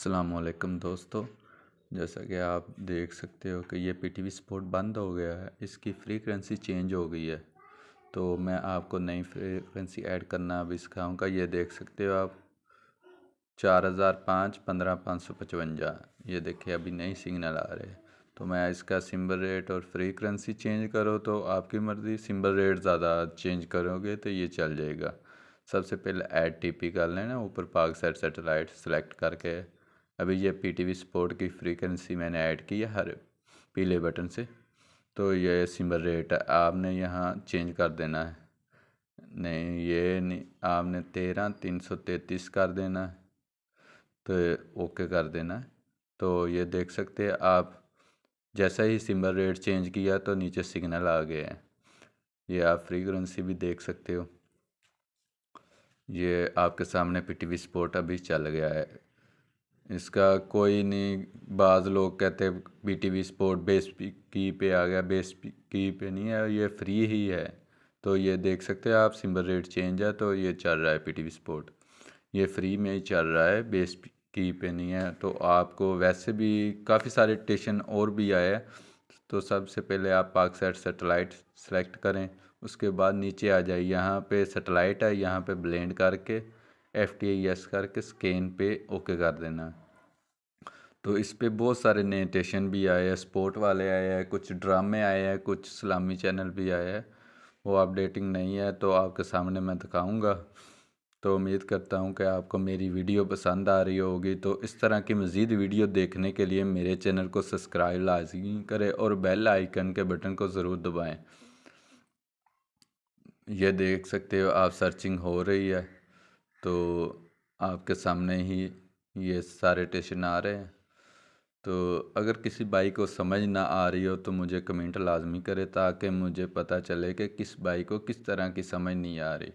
असलकम दोस्तों जैसा कि आप देख सकते हो कि ये पीटीवी सपोर्ट बंद हो गया है इसकी फ्रीक्वेंसी चेंज हो गई है तो मैं आपको नई फ्रीक्वेंसी ऐड करना अभी सिखाऊँगा ये देख सकते हो आप चार हज़ार पाँच पंद्रह पाँच सौ पचवंजा ये देखिए अभी नई सिग्नल आ रहे हैं तो मैं इसका सिम्बल रेट और फ्रीक्वेंसी चेंज करो तो आपकी मर्ज़ी सिम्बल रेट ज़्यादा चेंज करोगे तो ये चल जाएगा सबसे पहले ऐड पी कर लेना ऊपर पाक सेट सेटेलाइट सेलेक्ट करके अभी ये पी टी वी स्पोर्ट की फ्रीक्वेंसी मैंने ऐड की है हर पीले बटन से तो ये सिंबल रेट है आपने यहाँ चेंज कर देना है नहीं ये नहीं आपने तेरह तीन सौ तैंतीस कर देना है तो ओके कर देना है तो ये देख सकते हैं आप जैसा ही सिंबल रेट चेंज किया तो नीचे सिग्नल आ गए हैं ये आप फ्रीक्वेंसी भी देख सकते हो ये आपके सामने पी टी वी स्पोर्ट अभी चल गया है इसका कोई नहीं बाज़ लोग कहते B T V sport base की पे आ गया बेस की पे नहीं है ये फ्री ही है तो ये देख सकते हैं आप सिंबल रेट चेंज है तो ये चल रहा है पी टी वी स्पोर्ट ये फ्री में ही चल रहा है बेस की पे नहीं है तो आपको वैसे भी काफ़ी सारे स्टेशन और भी आए तो सबसे पहले आप पाक सेट सेटेलाइट सेलेक्ट करें उसके बाद नीचे आ जाइए यहाँ पे सेटेलाइट है यहाँ पे ब्लेंड करके एफ टी आई एस करके स्कैन पे ओके कर देना तो इस पर बहुत सारे नए स्टेशन भी आए हैं स्पोर्ट वाले आए हैं कुछ ड्रामे आए हैं कुछ सलामी चैनल भी आए हैं वो अपडेटिंग नहीं है तो आपके सामने मैं दिखाऊँगा तो उम्मीद करता हूँ कि आपको मेरी वीडियो पसंद आ रही होगी तो इस तरह की मज़ीद वीडियो देखने के लिए मेरे चैनल को सब्सक्राइब लाजमी करें और बेल आइकन के बटन को ज़रूर दबाएं ये देख सकते हो आप सर्चिंग हो रही है तो आपके सामने ही ये सारे टेशन आ रहे हैं तो अगर किसी बाई को समझ ना आ रही हो तो मुझे कमेंट लाजमी करे ताकि मुझे पता चले कि किस बाई को किस तरह की समझ नहीं आ रही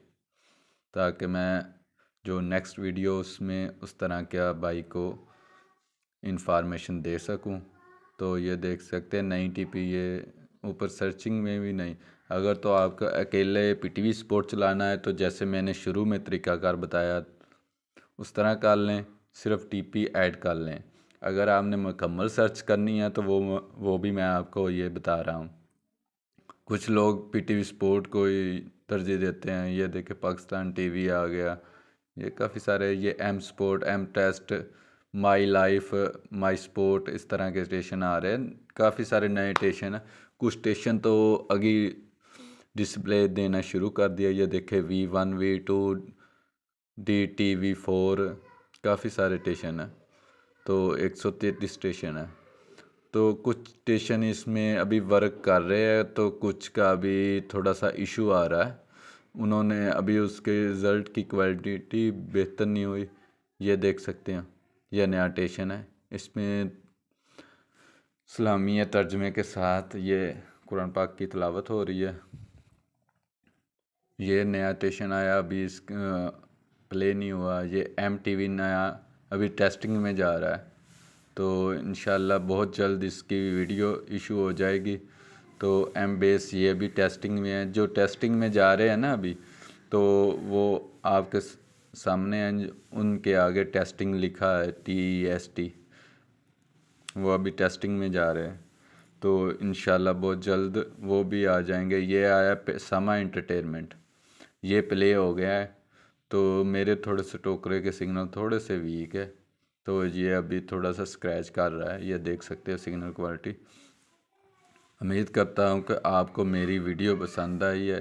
ताकि मैं जो नेक्स्ट वीडियो उसमें उस तरह क्या बाई को इन्फॉर्मेशन दे सकूं तो ये देख सकते हैं नई टी ये ऊपर सर्चिंग में भी नहीं अगर तो आपको अकेले पीटीवी स्पोर्ट चलाना है तो जैसे मैंने शुरू में तरीकाकार बताया उस तरह कर लें सिर्फ टीपी ऐड कर लें अगर आपने मुकम्मल सर्च करनी है तो वो वो भी मैं आपको ये बता रहा हूँ कुछ लोग पी टी वी स्पोर्ट को ही तरजीह देते हैं ये देखे पाकिस्तान टी वी आ गया ये काफ़ी सारे ये M sport M test my life my sport इस तरह के स्टेशन आ रहे हैं काफ़ी सारे नए स्टेशन हैं कुछ स्टेशन तो अभी डिस्प्ले देना शुरू कर दिया ये देखे V one V two D T V four काफ़ी सारे स्टेशन हैं तो तैतीस स्टेशन है तो कुछ स्टेशन इसमें अभी वर्क कर रहे हैं तो कुछ का अभी थोड़ा सा इशू आ रहा है उन्होंने अभी उसके रिज़ल्ट की क्वालिटी बेहतर नहीं हुई ये देख सकते हैं यह नया स्टेशन है इसमें सलामी तर्जमे के साथ ये कुरान पाक की तलावत हो रही है ये नया स्टेशन आया अभी इस प्ले नहीं हुआ ये एम टी वी नया अभी टेस्टिंग में जा रहा है तो इन बहुत जल्द इसकी वीडियो इशू हो जाएगी तो एम बेस ये भी टेस्टिंग में है जो टेस्टिंग में जा रहे हैं ना अभी तो वो आपके सामने हैं उनके आगे टेस्टिंग लिखा है टी एस टी वो अभी टेस्टिंग में जा रहे हैं तो इन बहुत जल्द वो भी आ जाएंगे ये आया समा इंटरटेनमेंट ये प्ले हो गया है तो मेरे थोड़े से टोकरे के सिग्नल थोड़े से वीक है तो ये अभी थोड़ा सा स्क्रैच कर रहा है ये देख सकते हो सिग्नल क्वालिटी उम्मीद करता हूँ कि आपको मेरी वीडियो पसंद आई है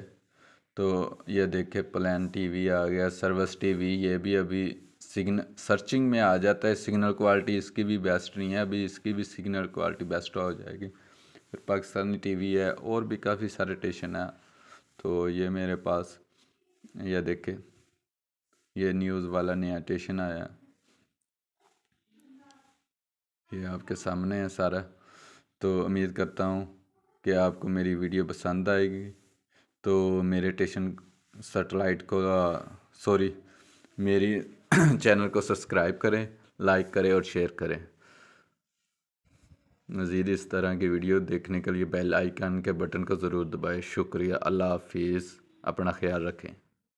तो ये देखे प्लान टीवी आ गया सर्विस टीवी ये भी अभी सिग्नल सर्चिंग में आ जाता है सिग्नल क्वालिटी इसकी भी बेस्ट नहीं है अभी इसकी भी सिग्नल क्वालिटी बेस्ट हो जाएगी फिर पाकिस्तानी टीवी है और भी काफ़ी सारे स्टेशन है तो ये मेरे पास यह देखे ये न्यूज़ वाला नया स्टेशन आया ये आपके सामने है सारा तो उम्मीद करता हूँ कि आपको मेरी वीडियो पसंद आएगी तो मेरे स्टेशन सेटेलाइट को सॉरी मेरी चैनल को सब्सक्राइब करें लाइक करें और शेयर करें मज़ीद इस तरह की वीडियो देखने के लिए बेल आइकन के बटन को ज़रूर दबाएं शुक्रिया अल्लाह हाफिज़ अपना ख्याल रखें